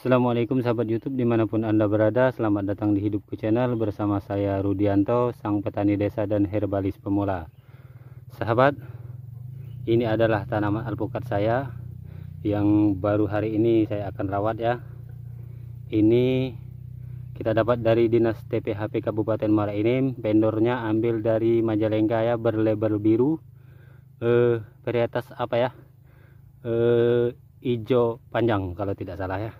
Assalamualaikum sahabat YouTube dimanapun anda berada Selamat datang di Hidupku Channel bersama saya Rudianto Sang petani desa dan herbalis pemula Sahabat Ini adalah tanaman alpukat saya Yang baru hari ini saya akan rawat ya Ini kita dapat dari dinas TPHP Kabupaten Muara ini. Pendornya ambil dari Majalengka ya berlabel biru eh, Varietas apa ya eh, Ijo panjang kalau tidak salah ya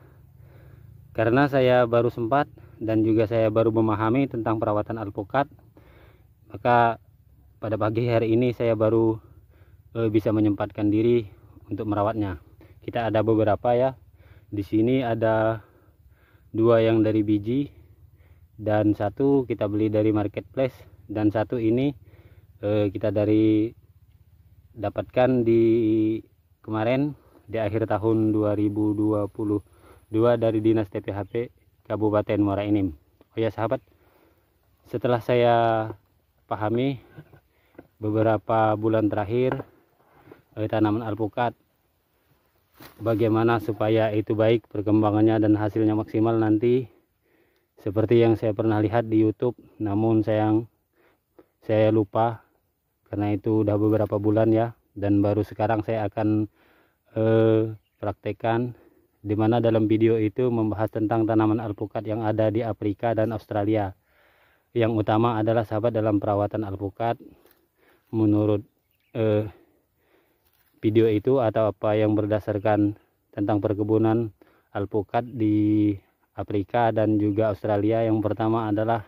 karena saya baru sempat dan juga saya baru memahami tentang perawatan alpukat maka pada pagi hari ini saya baru e, bisa menyempatkan diri untuk merawatnya kita ada beberapa ya di sini ada dua yang dari biji dan satu kita beli dari marketplace dan satu ini e, kita dari dapatkan di kemarin di akhir tahun 2020 dua dari Dinas TPHP Kabupaten Muara Enim. Oh ya sahabat, setelah saya pahami beberapa bulan terakhir eh, tanaman alpukat bagaimana supaya itu baik perkembangannya dan hasilnya maksimal nanti seperti yang saya pernah lihat di YouTube namun sayang saya lupa karena itu udah beberapa bulan ya dan baru sekarang saya akan eh, praktekan di mana dalam video itu membahas tentang tanaman alpukat yang ada di Afrika dan Australia. Yang utama adalah sahabat dalam perawatan alpukat menurut eh, video itu atau apa yang berdasarkan tentang perkebunan alpukat di Afrika dan juga Australia. Yang pertama adalah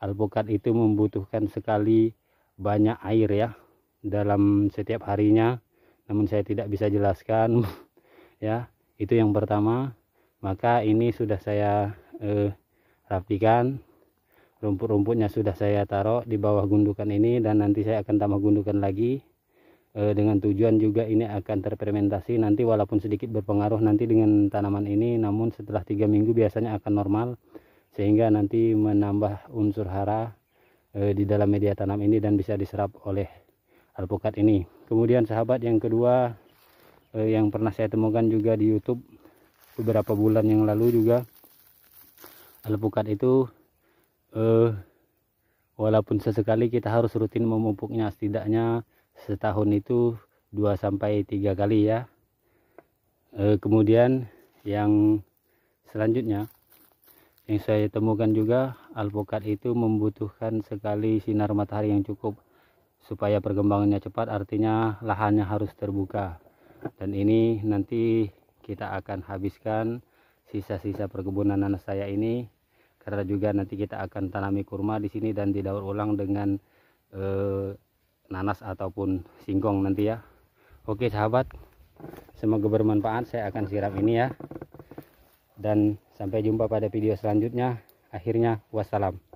alpukat itu membutuhkan sekali banyak air ya dalam setiap harinya. Namun saya tidak bisa jelaskan ya itu yang pertama maka ini sudah saya eh, rapikan rumput-rumputnya sudah saya taruh di bawah gundukan ini dan nanti saya akan tambah gundukan lagi eh, dengan tujuan juga ini akan terfermentasi nanti walaupun sedikit berpengaruh nanti dengan tanaman ini namun setelah tiga minggu biasanya akan normal sehingga nanti menambah unsur hara eh, di dalam media tanam ini dan bisa diserap oleh alpukat ini kemudian sahabat yang kedua eh, yang pernah saya temukan juga di YouTube beberapa bulan yang lalu juga alpukat itu eh, walaupun sesekali kita harus rutin memupuknya setidaknya setahun itu 2 sampai 3 kali ya. Eh, kemudian yang selanjutnya yang saya temukan juga alpukat itu membutuhkan sekali sinar matahari yang cukup supaya perkembangannya cepat artinya lahannya harus terbuka dan ini nanti kita akan habiskan sisa-sisa perkebunan nanas saya ini karena juga nanti kita akan tanami kurma di sini dan didaur ulang dengan eh, nanas ataupun singkong nanti ya oke sahabat semoga bermanfaat saya akan siram ini ya dan sampai jumpa pada video selanjutnya akhirnya wassalam